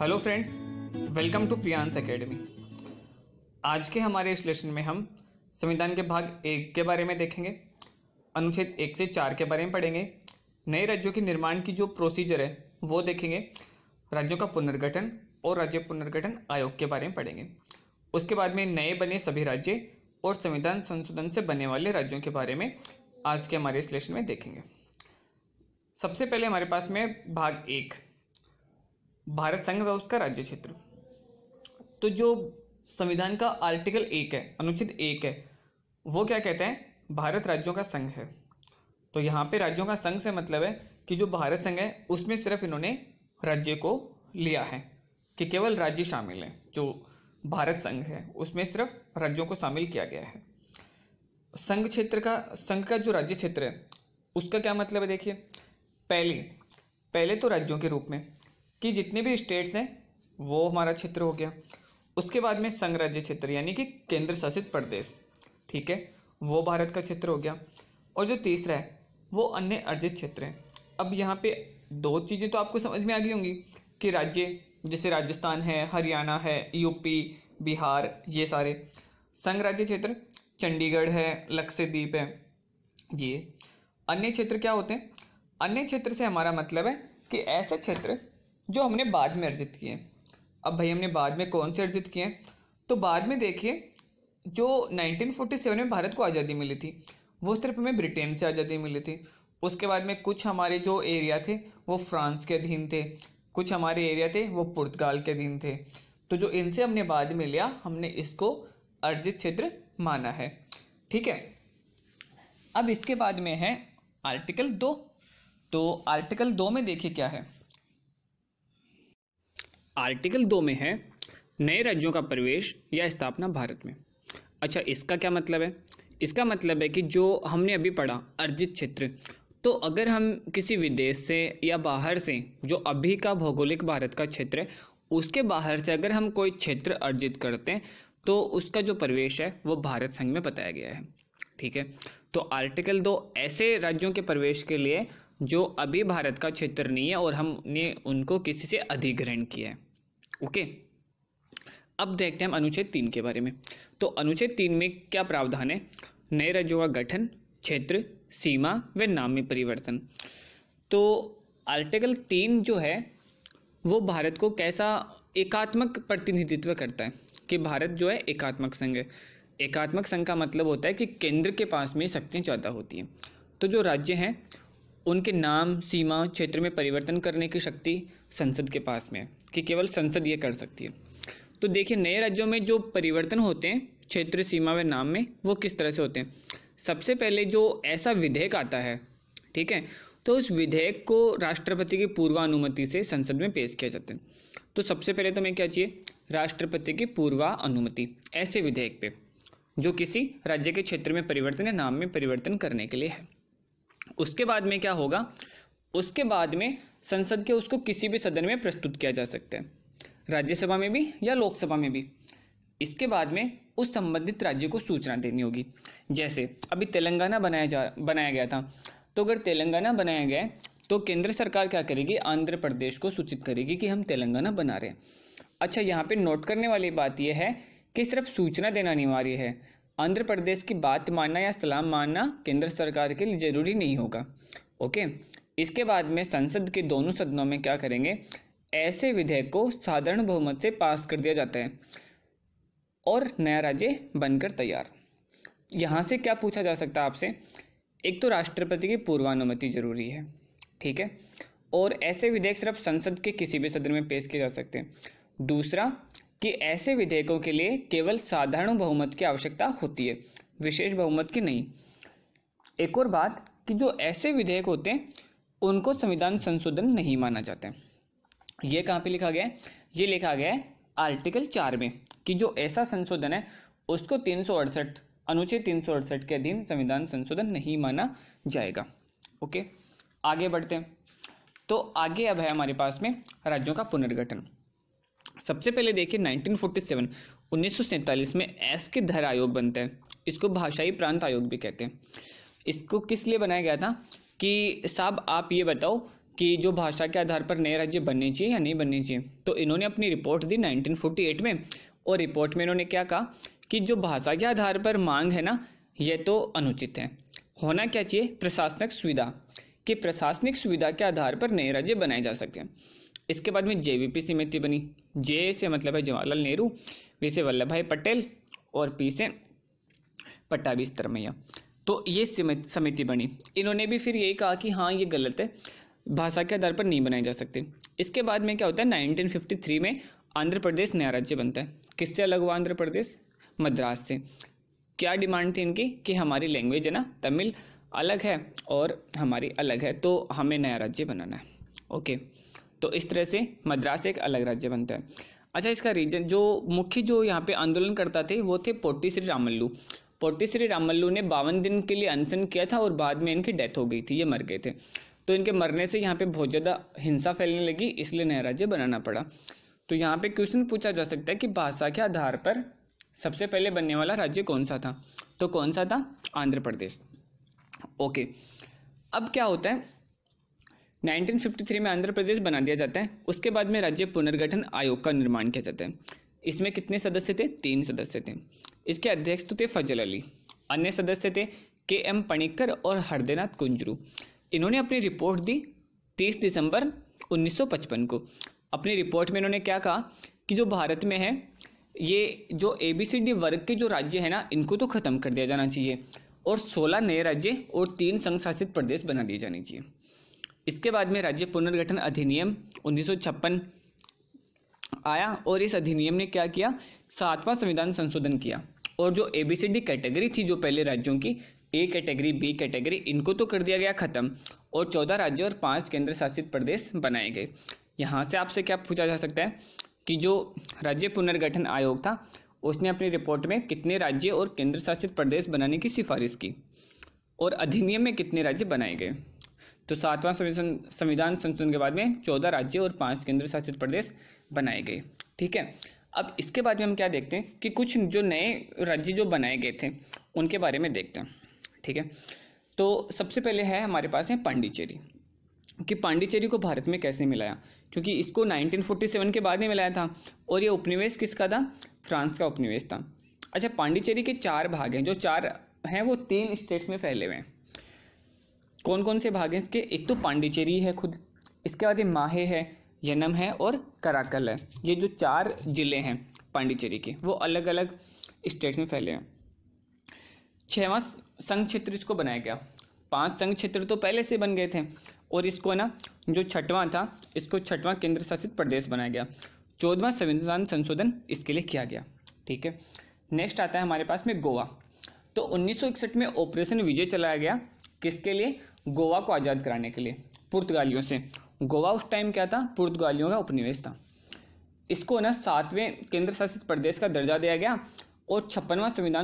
hello friends welcome to Priyansh academy आज के हमारे इस लेसन में हम संविधान के भाग एक के बारे में देखेंगे अनुच्छेद एक से चार के बारे में पढ़ेंगे नए राज्यों के निर्माण की जो प्रोसीजर है वो देखेंगे राज्यों का पुनर्गठन और राज्य पुनर्गठन आयोग के बारे में पढ़ेंगे उसके बाद में नए बने सभी राज्य और संविधान संशोधन से बनने वाले राज्यों के बारे में आज के हमारे इस लेसन में देखेंगे सबसे पहले हमारे पास में भाग एक भारत संघ व उसका राज्य क्षेत्र तो जो संविधान का आर्टिकल एक है अनुच्छेद एक है वो क्या कहते हैं भारत राज्यों का संघ है तो यहाँ पे राज्यों का संघ से मतलब है कि जो भारत संघ है उसमें सिर्फ इन्होंने राज्य को लिया है कि केवल राज्य शामिल हैं जो भारत संघ है उसमें सिर्फ राज्यों को शामिल किया गया है संघ क्षेत्र का संघ का जो राज्य क्षेत्र है उसका क्या मतलब है देखिए पहले पहले तो राज्यों के रूप में कि जितने भी स्टेट्स हैं वो हमारा क्षेत्र हो गया उसके बाद में संघराज्य क्षेत्र यानी कि केंद्र शासित प्रदेश ठीक है वो भारत का क्षेत्र हो गया और जो तीसरा है वो अन्य अर्जित क्षेत्र हैं अब यहाँ पे दो चीज़ें तो आपको समझ में आ गई होंगी कि राज्य जैसे राजस्थान है हरियाणा है यूपी बिहार ये सारे संघ राज्य क्षेत्र चंडीगढ़ है लक्षद्वीप है ये अन्य क्षेत्र क्या होते हैं अन्य क्षेत्र से हमारा मतलब है कि ऐसे क्षेत्र जो हमने बाद में अर्जित किए अब भाई हमने बाद में कौन से अर्जित किए तो बाद में देखिए जो 1947 में भारत को आज़ादी मिली थी वो सिर्फ हमें ब्रिटेन से आज़ादी मिली थी उसके बाद में कुछ हमारे जो एरिया थे वो फ्रांस के अधीन थे कुछ हमारे एरिया थे वो पुर्तगाल के अधीन थे तो जो इनसे हमने बाद में लिया हमने इसको अर्जित क्षेत्र माना है ठीक है अब इसके बाद में है आर्टिकल दो तो आर्टिकल दो में देखिए क्या है आर्टिकल दो में है नए राज्यों का प्रवेश या स्थापना भारत में अच्छा इसका क्या मतलब है इसका मतलब है कि जो हमने अभी पढ़ा अर्जित क्षेत्र तो अगर हम किसी विदेश से या बाहर से जो अभी का भौगोलिक भारत का क्षेत्र है उसके बाहर से अगर हम कोई क्षेत्र अर्जित करते हैं तो उसका जो प्रवेश है वो भारत संघ में बताया गया है ठीक है तो आर्टिकल दो ऐसे राज्यों के प्रवेश के लिए जो अभी भारत का क्षेत्र नहीं है और हमने उनको किसी से अधिग्रहण किया है ओके अब देखते हैं हम अनुच्छेद तीन के बारे में तो अनुच्छेद तीन में क्या प्रावधान है नए राज्यों का गठन क्षेत्र सीमा व नाम में परिवर्तन तो आर्टिकल तीन जो है वो भारत को कैसा एकात्मक प्रतिनिधित्व करता है कि भारत जो है एकात्मक संघ है एकात्मक संघ का मतलब होता है कि केंद्र के पास में शक्तियाँ ज़्यादा होती हैं तो जो राज्य हैं उनके नाम सीमा क्षेत्र में परिवर्तन करने की शक्ति संसद के पास में है कि केवल संसद ये कर सकती है तो देखिए नए राज्यों में जो परिवर्तन होते हैं क्षेत्र सीमा व नाम में वो किस तरह से होते हैं सबसे पहले जो ऐसा विधेयक आता है ठीक है तो उस विधेयक को राष्ट्रपति की पूर्वानुमति से संसद में पेश किया जाता है तो सबसे पहले तो मैं क्या चाहिए राष्ट्रपति की पूर्वानुमति ऐसे विधेयक पे जो किसी राज्य के क्षेत्र में परिवर्तन या नाम में परिवर्तन करने के लिए है उसके बाद में क्या होगा उसके बाद में संसद के उसको किसी भी सदन में प्रस्तुत किया जा सकता है राज्यसभा में भी या लोकसभा में भी इसके बाद में उस संबंधित राज्य को सूचना देनी होगी जैसे अभी तेलंगाना बनाया जा बनाया गया था तो अगर तेलंगाना बनाया गया तो केंद्र सरकार क्या करेगी आंध्र प्रदेश को सूचित करेगी कि हम तेलंगाना बना रहे हैं अच्छा यहाँ पे नोट करने वाली बात यह है कि सिर्फ सूचना देना अनिवार्य है आंध्र प्रदेश की बात मानना या सलाम मानना केंद्र सरकार के लिए ज़रूरी नहीं होगा ओके इसके बाद में संसद के दोनों सदनों में क्या करेंगे ऐसे विधेयक को साधारण बहुमत से पास कर दिया जाता है और नया राज्य बनकर तैयार यहाँ से क्या पूछा जा सकता है आपसे एक तो राष्ट्रपति की पूर्वानुमति जरूरी है ठीक है और ऐसे विधेयक सिर्फ संसद के किसी भी सदन में पेश किए जा सकते हैं दूसरा कि ऐसे विधेयकों के लिए केवल साधारण बहुमत की आवश्यकता होती है विशेष बहुमत की नहीं एक और बात कि जो ऐसे विधेयक होते हैं उनको संविधान संशोधन नहीं माना जाता है ये कहाँ पे लिखा गया है ये लिखा गया है आर्टिकल चार में कि जो ऐसा संशोधन है उसको तीन अनुच्छेद तीन के अधीन संविधान संशोधन नहीं माना जाएगा ओके आगे बढ़ते हैं तो आगे अब है हमारे पास में राज्यों का पुनर्गठन सबसे पहले देखिए 1947 1947 में एस के धर आयोग बनता है इसको भाषाई प्रांत आयोग भी कहते हैं इसको किस लिए बनाया गया था कि साहब आप ये बताओ कि जो भाषा के आधार पर नए राज्य बनने चाहिए या नहीं बनने चाहिए तो इन्होंने अपनी रिपोर्ट दी 1948 में और रिपोर्ट में इन्होंने क्या कहा कि जो भाषा के आधार पर मांग है ना ये तो अनुचित है होना क्या चाहिए प्रशासनिक सुविधा कि प्रशासनिक सुविधा के आधार पर नए राज्य बनाए जा सकते हैं इसके बाद में जेवीपी समिति बनी जे से मतलब है जवाहरलाल नेहरू वी से वल्लभ भाई पटेल और पी से पट्टाभी तरमैया तो ये समिति बनी इन्होंने भी फिर यही कहा कि हाँ ये गलत है भाषा के आधार पर नहीं बनाए जा सकते इसके बाद में क्या होता है थ्री में आंध्र प्रदेश नया राज्य बनता है किससे अलग हुआ आंध्र प्रदेश मद्रास से क्या डिमांड थी इनकी कि हमारी लैंग्वेज है ना तमिल अलग है और हमारी अलग है तो हमें नया राज्य बनाना है ओके तो इस तरह से मद्रास एक अलग राज्य बनता है अच्छा इसका रीजन जो मुख्य जो यहाँ पे आंदोलन करता थे वो थे पोटी श्री रामल्लू पोटी श्री रामल्लू ने बावन दिन के लिए अनशन किया था और बाद में इनकी डेथ हो गई थी ये मर गए थे तो इनके मरने से यहाँ पे बहुत ज़्यादा हिंसा फैलने लगी इसलिए नया राज्य बनाना पड़ा तो यहाँ पे क्वेश्चन पूछा जा सकता है कि भाषा के आधार पर सबसे पहले बनने वाला राज्य कौन सा था तो कौन सा था आंध्र प्रदेश ओके अब क्या होता है 1953 में आंध्र प्रदेश बना दिया जाता है उसके बाद में राज्य पुनर्गठन आयोग का निर्माण किया जाता है इसमें कितने सदस्य थे तीन सदस्य थे इसके अध्यक्ष तो थे फजल अली अन्य सदस्य थे के एम पणिक्कर और हरदेनाथ कुंजरू इन्होंने अपनी रिपोर्ट दी 30 दिसंबर 1955 को अपनी रिपोर्ट में इन्होंने क्या कहा कि जो भारत में है ये जो ए बी सी डी वर्ग के जो राज्य है ना इनको तो ख़त्म कर दिया जाना चाहिए और 16 नए राज्य और तीन संघ शासित प्रदेश बना दिए जाने चाहिए इसके बाद में राज्य पुनर्गठन अधिनियम उन्नीस आया और इस अधिनियम ने क्या किया सातवां संविधान संशोधन किया और जो A B C D category थी जो पहले राज्यों की ए कैटेगरी बी कैटेगरी इनको तो कर दिया गया ख़त्म और चौदह राज्य और पाँच केंद्र शासित प्रदेश बनाए गए यहाँ से आपसे क्या पूछा जा सकता है कि जो राज्य पुनर्गठन आयोग था उसने अपनी रिपोर्ट में कितने राज्य और केंद्र शासित प्रदेश बनाने की सिफारिश की और अधिनियम में कितने राज्य बनाए गए तो सातवां संविधान संशोधन के बाद में चौदह राज्य और पाँच केंद्र शासित प्रदेश बनाए गए ठीक है अब इसके बाद में हम क्या देखते हैं कि कुछ जो नए राज्य जो बनाए गए थे उनके बारे में देखते हैं ठीक है तो सबसे पहले है हमारे पास है पांडिचेरी कि पांडिचेरी को भारत में कैसे मिलाया क्योंकि इसको 1947 के बाद में मिलाया था और ये उपनिवेश किसका था फ्रांस का उपनिवेश था अच्छा पांडिचेरी के चार भाग हैं जो चार हैं वो तीन स्टेट्स में फैले हुए हैं कौन कौन से भाग हैं इसके एक तो पांडिचेरी है खुद इसके बाद ये माहे है यनम है और कराकल है ये जो चार ज़िले हैं पांडिचेरी के वो अलग अलग स्टेट्स में फैले हैं छवा संघ क्षेत्र इसको बनाया गया पांच संघ क्षेत्र तो पहले से बन गए थे और इसको ना जो छठवां था इसको छठवां केंद्र शासित प्रदेश बनाया गया चौदवा संविधान संशोधन इसके लिए किया गया ठीक है नेक्स्ट आता है हमारे पास में गोवा तो 1961 में ऑपरेशन विजय चलाया गया किसके लिए गोवा को आज़ाद कराने के लिए पुर्तगालियों से गोवा उस टाइम क्या था पुर्तगालियों का उपनिवेश था इसको ना सातवें केंद्र शासित प्रदेश का दर्जा दिया गया और छप्पनवा संविधान